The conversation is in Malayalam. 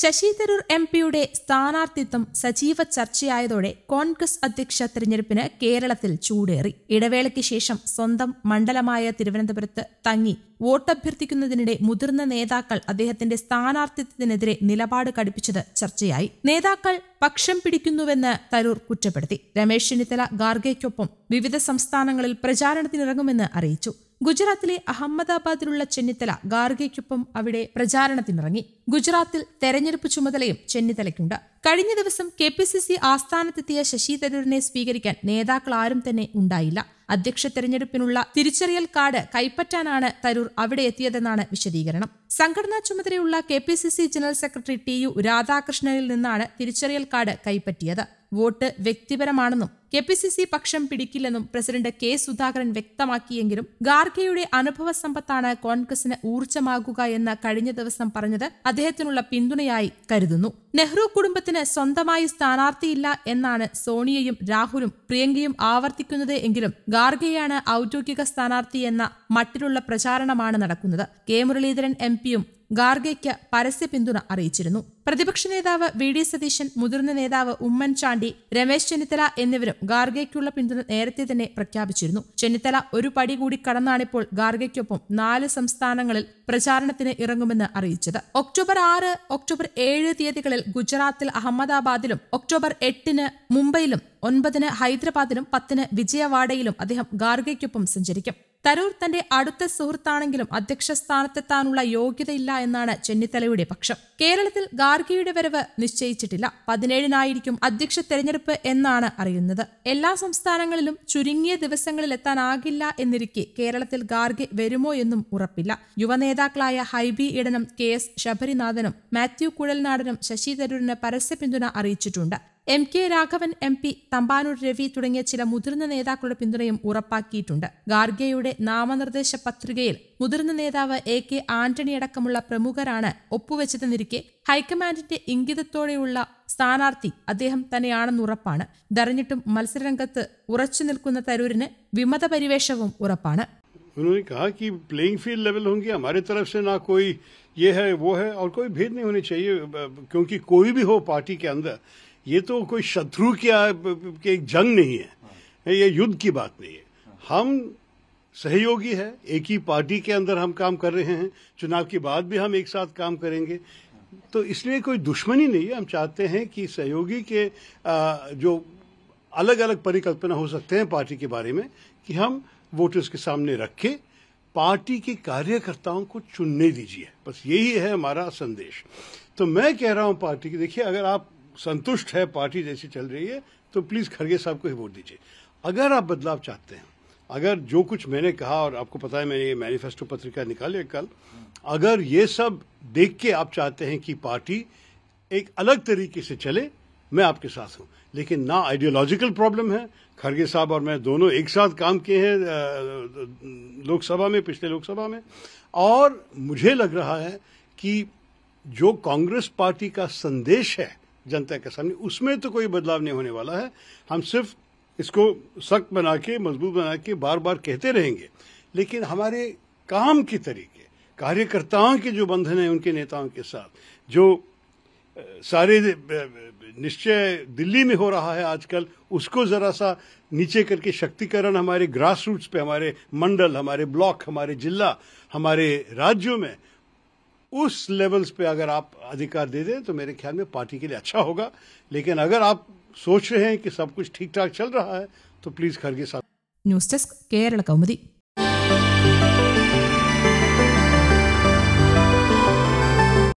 ശശി തരൂർ എം പിയുടെ സ്ഥാനാർത്ഥിത്വം സജീവ ചർച്ചയായതോടെ കോൺഗ്രസ് അധ്യക്ഷ തെരഞ്ഞെടുപ്പിന് കേരളത്തിൽ ചൂടേറി ഇടവേളയ്ക്ക് ശേഷം സ്വന്തം മണ്ഡലമായ തിരുവനന്തപുരത്ത് തങ്ങി വോട്ടഭ്യർത്ഥിക്കുന്നതിനിടെ മുതിർന്ന നേതാക്കൾ അദ്ദേഹത്തിന്റെ സ്ഥാനാർത്ഥിത്വത്തിനെതിരെ നിലപാട് കടുപ്പിച്ചത് ചർച്ചയായി നേതാക്കൾ പക്ഷം പിടിക്കുന്നുവെന്ന് തരൂർ കുറ്റപ്പെടുത്തി രമേശ് ചെന്നിത്തല ഗാർഗയ്ക്കൊപ്പം വിവിധ സംസ്ഥാനങ്ങളിൽ പ്രചാരണത്തിനിറങ്ങുമെന്ന് അറിയിച്ചു ഗുജറാത്തിലെ അഹമ്മദാബാദിലുള്ള ചെന്നിത്തല ഗാർഗയ്ക്കൊപ്പം അവിടെ പ്രചാരണത്തിനിറങ്ങി ഗുജറാത്തിൽ തെരഞ്ഞെടുപ്പ് ചുമതലയും ചെന്നിത്തലയ്ക്കുണ്ട് കഴിഞ്ഞ ദിവസം കെ പി സി സി ആസ്ഥാനത്തെത്തിയ ശശി തരൂരിനെ സ്വീകരിക്കാൻ നേതാക്കൾ ആരും തന്നെ ഉണ്ടായില്ല അധ്യക്ഷ തെരഞ്ഞെടുപ്പിനുള്ള തിരിച്ചറിയൽ കാർഡ് കൈപ്പറ്റാനാണ് തരൂർ അവിടെ എത്തിയതെന്നാണ് വിശദീകരണം സംഘടനാ ചുമതലയുള്ള K P C C general secretary T U രാധാകൃഷ്ണനിൽ നിന്നാണ് തിരിച്ചറിയൽ കാർഡ് കൈപ്പറ്റിയത് വോട്ട് വ്യക്തിപരമാണെന്നും കെ പി സി സി പക്ഷം പിടിക്കില്ലെന്നും പ്രസിഡന്റ് കെ സുധാകരൻ വ്യക്തമാക്കിയെങ്കിലും ഗാർഖയുടെ അനുഭവ സമ്പത്താണ് കോൺഗ്രസിന് ഊർജ്ജമാകുക എന്ന് കഴിഞ്ഞ ദിവസം പറഞ്ഞത് അദ്ദേഹത്തിനുള്ള പിന്തുണയായി കരുതുന്നു നെഹ്റു കുടുംബത്തിന് സ്വന്തമായി സ്ഥാനാർത്ഥിയില്ല എന്നാണ് സോണിയയും രാഹുലും പ്രിയങ്കയും ആവർത്തിക്കുന്നത് എങ്കിലും ഗാർഗയാണ് ഔദ്യോഗിക സ്ഥാനാർത്ഥി എന്ന മട്ടിലുള്ള പ്രചാരണമാണ് നടക്കുന്നത് കെ മുരളീധരൻ എം പിയും ഗാർഗയ്ക്ക് പരസ്യ പിന്തുണ അറിയിച്ചിരുന്നു പ്രതിപക്ഷ നേതാവ് വി ഡി സതീശൻ മുതിർന്ന നേതാവ് ഉമ്മൻചാണ്ടി രമേശ് ചെന്നിത്തല എന്നിവരും ഗാർഗയ്ക്കുള്ള പിന്തുണ നേരത്തെ തന്നെ പ്രഖ്യാപിച്ചിരുന്നു ചെന്നിത്തല ഒരു പടി കൂടി കടന്നാണിപ്പോൾ ഗാർഗയ്ക്കൊപ്പം നാല് സംസ്ഥാനങ്ങളിൽ പ്രചാരണത്തിന് ഇറങ്ങുമെന്ന് അറിയിച്ചത് ഒക്ടോബർ ആറ് ഒക്ടോബർ ഏഴ് തീയതികളിൽ ഗുജറാത്തിൽ അഹമ്മദാബാദിലും ഒക്ടോബർ എട്ടിന് മുംബൈയിലും ഒൻപതിന് ഹൈദരാബാദിലും പത്തിന് വിജയവാഡയിലും അദ്ദേഹം ഗാർഗയ്ക്കൊപ്പം സഞ്ചരിക്കും തരൂർ തന്റെ അടുത്ത സുഹൃത്താണെങ്കിലും അധ്യക്ഷ സ്ഥാനത്തെത്താനുള്ള യോഗ്യതയില്ല എന്നാണ് ചെന്നിത്തലയുടെ പക്ഷം കേരളത്തിൽ ഗാർഗിയുടെ വരവ് നിശ്ചയിച്ചിട്ടില്ല പതിനേഴിനായിരിക്കും അധ്യക്ഷ തെരഞ്ഞെടുപ്പ് എന്നാണ് അറിയുന്നത് എല്ലാ സംസ്ഥാനങ്ങളിലും ചുരുങ്ങിയ ദിവസങ്ങളിൽ എത്താനാകില്ല എന്നിരിക്കെ കേരളത്തിൽ ഗാർഗി വരുമോ എന്നും ഉറപ്പില്ല യുവനേതാക്കളായ ഹൈബി ഇടനം കെ എസ് ശബരിനാഥനും മാത്യു കുഴൽനാടനും ശശി തരൂരിന് പരസ്യ പിന്തുണ അറിയിച്ചിട്ടുണ്ട് M K Raghavan M P Thampanoor Ravi തുടങ്ങിയ ചില മുതിർന്ന നേതാക്കളുടെ പിന്തുണയും ഉറപ്പാക്കിയിട്ടുണ്ട് ഗാർഗെയുടെ നാമനിർദ്ദേശ പത്രികയിൽ മുതിർന്ന നേതാവ് എ കെ ആന്റണി അടക്കമുള്ള പ്രമുഖരാണ് ഒപ്പുവെച്ചതെന്നിരിക്കെ ഹൈക്കമാൻഡിന്റെ ഇംഗിതത്തോടെയുള്ള സ്ഥാനാർത്ഥി അദ്ദേഹം തന്നെയാണെന്ന് ഉറപ്പാണ് തെരഞ്ഞിട്ടും മത്സരരംഗത്ത് ഉറച്ചു നിൽക്കുന്ന തരൂരിന് വിമത പരിവേഷവും ഉറപ്പാണ് ये है वो है और कोई भेद नहीं होनी चाहिए क्योंकि कोई भी हो पार्टी के अंदर ये तो कोई शत्रु के एक जंग नहीं है हाँ। ये युद्ध की बात नहीं है हाँ। हम सहयोगी है एक ही पार्टी के अंदर हम काम कर रहे हैं चुनाव के बाद भी हम एक साथ काम करेंगे तो इसलिए कोई दुश्मनी नहीं है हम चाहते हैं कि सहयोगी के जो अलग अलग परिकल्पना हो सकते हैं पार्टी के बारे में कि हम वोटर्स के सामने रखे पार्टी के कार्यकर्ताओं को चुनने दीजिए बस यही है हमारा संदेश तो मैं कह रहा हूं पार्टी की देखिए अगर आप संतुष्ट है पार्टी जैसी चल रही है तो प्लीज़ खड़गे साहब को ही वोट दीजिए अगर आप बदलाव चाहते हैं अगर जो कुछ मैंने कहा और आपको पता है मैंने ये मैनिफेस्टो पत्रिका निकाली है कल अगर ये सब देख के आप चाहते हैं कि पार्टी एक अलग तरीके से चले मैं आपके साथ हूँ लेकिन ना आइडियोलॉजिकल प्रॉब्लम है खड़गे साहब और मैं दोनों एक साथ काम किए हैं लोकसभा में पिछले लोकसभा में और मुझे लग रहा है कि जो कांग्रेस पार्टी का संदेश है जनता के सामने उसमें तो कोई बदलाव नहीं होने वाला है हम सिर्फ इसको सख्त बना के मजबूत बना के बार बार कहते रहेंगे लेकिन हमारे काम के तरीके कार्यकर्ताओं के जो बंधन है उनके नेताओं के साथ जो सारे निश्चय दिल्ली में हो रहा है आजकल उसको ज़रा सा नीचे करके शक्तिकरण हमारे ग्रास रूट्स पे हमारे मंडल हमारे ब्लॉक हमारे जिला हमारे राज्यों में उस लेवल्स पे अगर आप अधिकार दे दें तो मेरे ख्याल में पार्टी के लिए अच्छा होगा लेकिन अगर आप सोच रहे हैं कि सब कुछ ठीक ठाक चल रहा है तो प्लीज खड़गे साथ न्यूज डेस्क केरल कौमदी